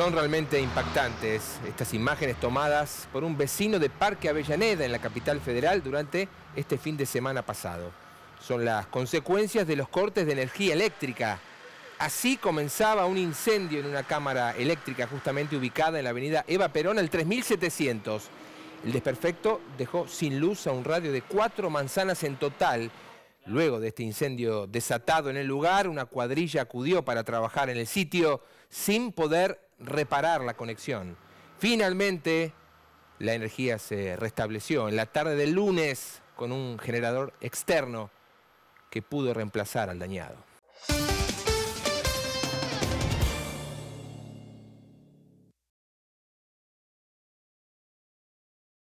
Son realmente impactantes estas imágenes tomadas por un vecino de Parque Avellaneda en la capital federal durante este fin de semana pasado. Son las consecuencias de los cortes de energía eléctrica. Así comenzaba un incendio en una cámara eléctrica justamente ubicada en la avenida Eva Perón, al 3700. El desperfecto dejó sin luz a un radio de cuatro manzanas en total. Luego de este incendio desatado en el lugar, una cuadrilla acudió para trabajar en el sitio sin poder reparar la conexión. Finalmente, la energía se restableció en la tarde del lunes con un generador externo que pudo reemplazar al dañado.